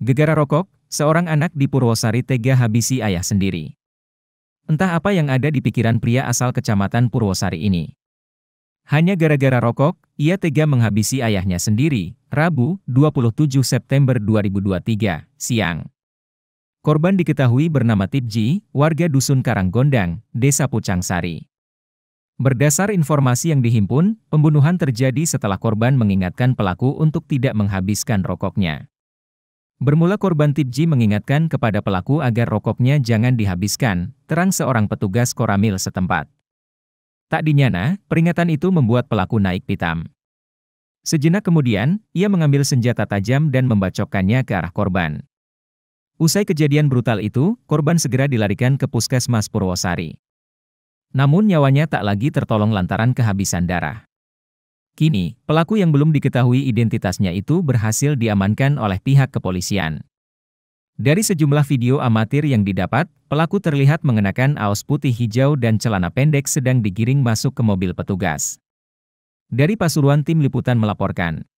Gegara rokok, seorang anak di Purwosari tega habisi ayah sendiri. Entah apa yang ada di pikiran pria asal kecamatan Purwosari ini. Hanya gara-gara rokok, ia tega menghabisi ayahnya sendiri, Rabu, 27 September 2023, siang. Korban diketahui bernama Tipji, warga Dusun Karanggondang, Desa Pucang Sari. Berdasar informasi yang dihimpun, pembunuhan terjadi setelah korban mengingatkan pelaku untuk tidak menghabiskan rokoknya. Bermula korban Tipji mengingatkan kepada pelaku agar rokoknya jangan dihabiskan, terang seorang petugas koramil setempat. Tak dinyana, peringatan itu membuat pelaku naik pitam. Sejenak kemudian, ia mengambil senjata tajam dan membacokkannya ke arah korban. Usai kejadian brutal itu, korban segera dilarikan ke puskesmas Purwosari. Namun nyawanya tak lagi tertolong lantaran kehabisan darah. Kini, pelaku yang belum diketahui identitasnya itu berhasil diamankan oleh pihak kepolisian. Dari sejumlah video amatir yang didapat, pelaku terlihat mengenakan aos putih hijau dan celana pendek sedang digiring masuk ke mobil petugas. Dari Pasuruan Tim Liputan melaporkan.